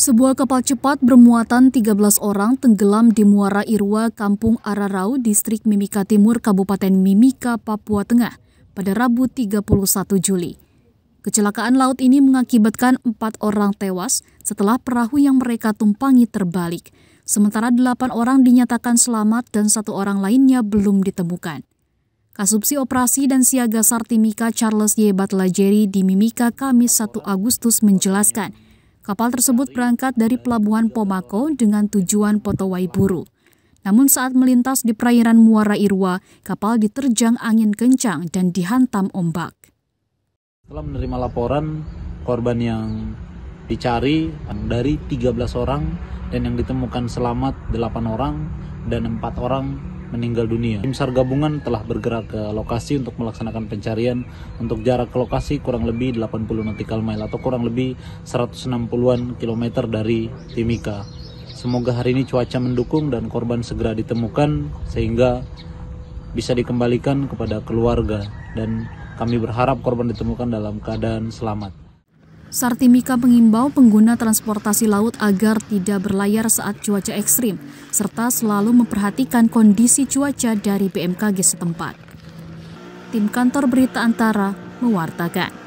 Sebuah kapal cepat bermuatan 13 orang tenggelam di Muara Irwa, Kampung Ararau, Distrik Mimika Timur, Kabupaten Mimika, Papua Tengah pada Rabu 31 Juli. Kecelakaan laut ini mengakibatkan empat orang tewas setelah perahu yang mereka tumpangi terbalik. Sementara delapan orang dinyatakan selamat dan satu orang lainnya belum ditemukan. Kasubsi Operasi dan Siaga Sartimika Charles Y. Batlajeri di Mimika Kamis 1 Agustus menjelaskan, Kapal tersebut berangkat dari pelabuhan Pomako dengan tujuan Potowaiburu. Namun saat melintas di perairan Muara Irwa, kapal diterjang angin kencang dan dihantam ombak. Setelah menerima laporan korban yang dicari dari 13 orang dan yang ditemukan selamat 8 orang dan 4 orang meninggal dunia. Tim SAR gabungan telah bergerak ke lokasi untuk melaksanakan pencarian untuk jarak ke lokasi kurang lebih 80 nautical mile atau kurang lebih 160-an kilometer dari Timika. Semoga hari ini cuaca mendukung dan korban segera ditemukan sehingga bisa dikembalikan kepada keluarga dan kami berharap korban ditemukan dalam keadaan selamat. Sartimika mengimbau pengguna transportasi laut agar tidak berlayar saat cuaca ekstrim, serta selalu memperhatikan kondisi cuaca dari BMKG setempat. Tim kantor berita antara mewartakan.